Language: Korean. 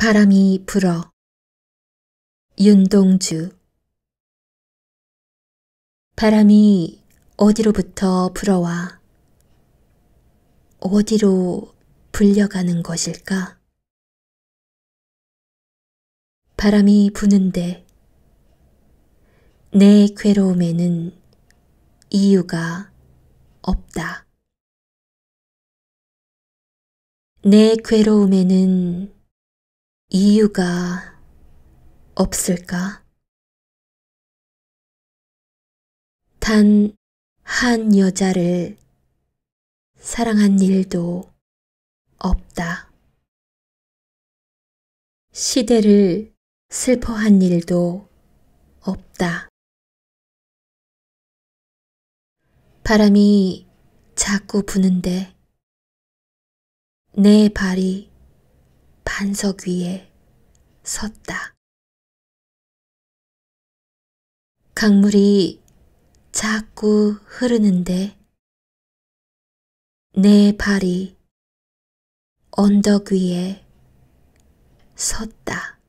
바람이 불어 윤동주 바람이 어디로부터 불어와 어디로 불려가는 것일까? 바람이 부는데 내 괴로움에는 이유가 없다. 내 괴로움에는 이유가 없을까? 단 한 여자를 사랑한 일도 없다. 시대를 슬퍼한 일도 없다. 바람이 자꾸 부는데 내 발이 반석 위에 섰다. 강물이 자꾸 흐르는데 내 발이 언덕 위에 섰다.